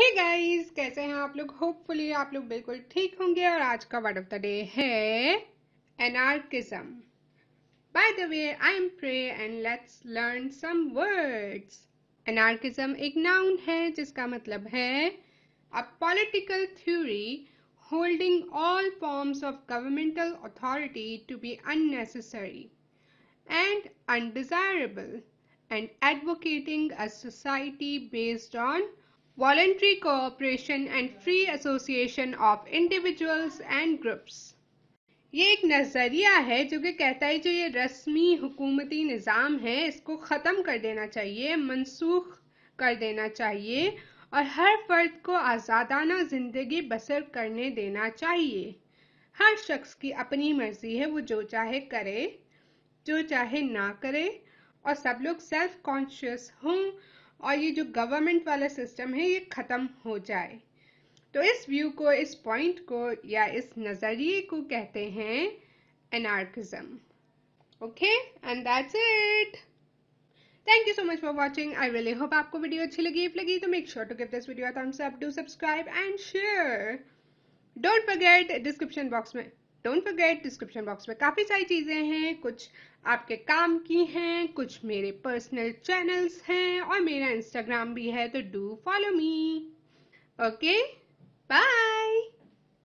हे hey guys कैसे हैं आप लोग होपफुली आप लोग बिल्कुल ठीक होंगे और आज का वर्ड ऑफ द डे है anarchism by the way I am प्रे and let's learn some words anarchism एक नाउन है जिसका मतलब है a political theory holding all forms of governmental authority to be unnecessary and undesirable and advocating a society based on voluntary cooperation and free association of individuals and groups. ये एक नज़रिया है जो कि कहता है जो ये रस्मी हुकूमती निज़ाम है इसको ख़त्म कर देना चाहिए मनसूख कर देना चाहिए और हर फर्द को आज़ादाना ज़िंदगी बसर करने देना चाहिए हर शख्स की अपनी मर्ज़ी है वो जो चाहे करे जो चाहे ना करे और सब लोग सेल्फ कॉन्शियस हों और ये जो गवर्नमेंट वाला सिस्टम है ये ख़त्म हो जाए तो इस व्यू को इस पॉइंट को या इस नज़रिए को कहते हैं anarchism okay and that's it thank you so much for watching I really hope आपको वीडियो अच्छी लगी इफ लगी तो make sure to give this video thumbs up do subscribe and share don't forget description box में don't forget description box में काफ़ी सारी चीज़ें हैं कुछ आपके काम की हैं कुछ मेरे पर्सनल चैनल्स हैं और मेरा इंस्टाग्राम भी है तो do follow me okay bye